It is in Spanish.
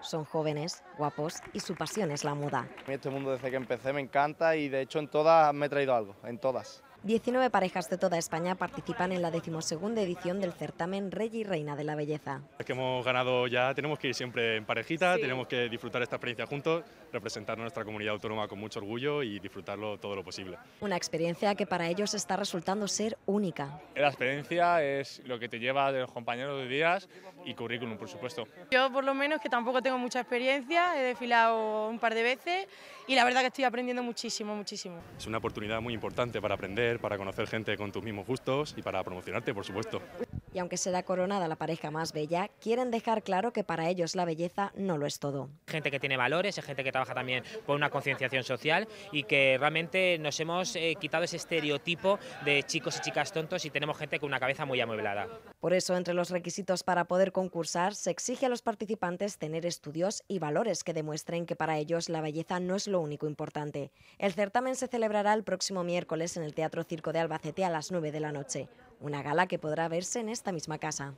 Son jóvenes, guapos y su pasión es la moda. Este mundo desde que empecé me encanta y de hecho en todas me he traído algo, en todas. 19 parejas de toda España participan en la decimosegunda edición del certamen Rey y Reina de la Belleza. Es que hemos ganado ya, tenemos que ir siempre en parejita, tenemos que disfrutar esta experiencia juntos, representar nuestra comunidad autónoma con mucho orgullo y disfrutarlo todo lo posible. Una experiencia que para ellos está resultando ser única. La experiencia es lo que te lleva de los compañeros de días y currículum, por supuesto. Yo por lo menos que tampoco tengo mucha experiencia, he desfilado un par de veces y la verdad que estoy aprendiendo muchísimo, muchísimo. Es una oportunidad muy importante para aprender para conocer gente con tus mismos gustos y para promocionarte, por supuesto y aunque será coronada la pareja más bella, quieren dejar claro que para ellos la belleza no lo es todo. Gente que tiene valores, gente que trabaja también por una concienciación social y que realmente nos hemos eh, quitado ese estereotipo de chicos y chicas tontos y tenemos gente con una cabeza muy amueblada. Por eso, entre los requisitos para poder concursar, se exige a los participantes tener estudios y valores que demuestren que para ellos la belleza no es lo único importante. El certamen se celebrará el próximo miércoles en el Teatro Circo de Albacete a las 9 de la noche una gala que podrá verse en esta misma casa.